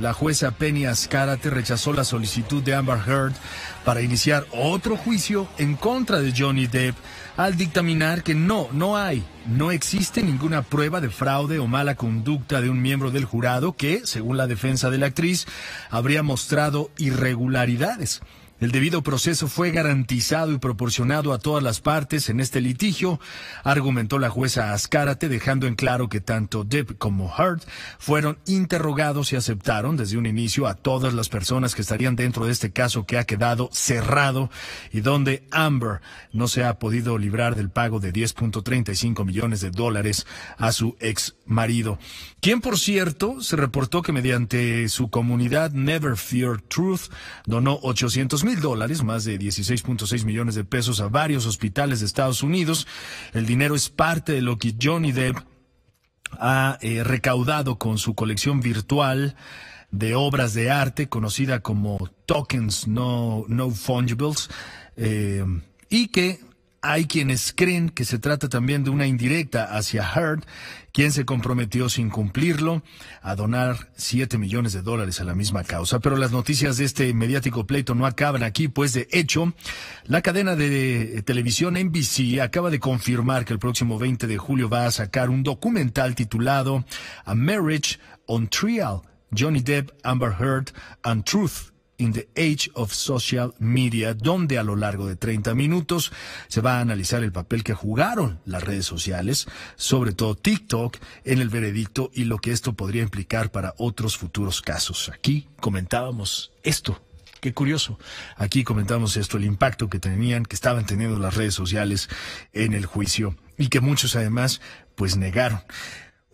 la jueza Penny Ascarate rechazó la solicitud de Amber Heard para iniciar otro juicio en contra de Johnny Depp al dictaminar que no, no hay, no existe ninguna prueba de fraude o mala conducta de un miembro del jurado que, según la defensa de la actriz, habría mostrado irregularidades. El debido proceso fue garantizado y proporcionado a todas las partes en este litigio, argumentó la jueza Azcárate, dejando en claro que tanto Depp como Hart fueron interrogados y aceptaron desde un inicio a todas las personas que estarían dentro de este caso que ha quedado cerrado y donde Amber no se ha podido librar del pago de 10.35 millones de dólares a su ex marido, quien por cierto se reportó que mediante su comunidad Never Fear Truth donó 800 mil dólares, más de 16.6 millones de pesos, a varios hospitales de Estados Unidos. El dinero es parte de lo que Johnny Depp ha eh, recaudado con su colección virtual de obras de arte conocida como tokens no, no fungibles eh, y que hay quienes creen que se trata también de una indirecta hacia Heard, quien se comprometió sin cumplirlo a donar 7 millones de dólares a la misma causa. Pero las noticias de este mediático pleito no acaban aquí, pues de hecho, la cadena de televisión NBC acaba de confirmar que el próximo 20 de julio va a sacar un documental titulado A Marriage on Trial. Johnny Depp, Amber Heard and Truth, in the Age of Social Media, donde a lo largo de 30 minutos se va a analizar el papel que jugaron las redes sociales, sobre todo TikTok, en el veredicto y lo que esto podría implicar para otros futuros casos. Aquí comentábamos esto Qué curioso. Aquí comentábamos esto, el impacto que tenían, que estaban teniendo las redes sociales en el juicio y que muchos además pues negaron.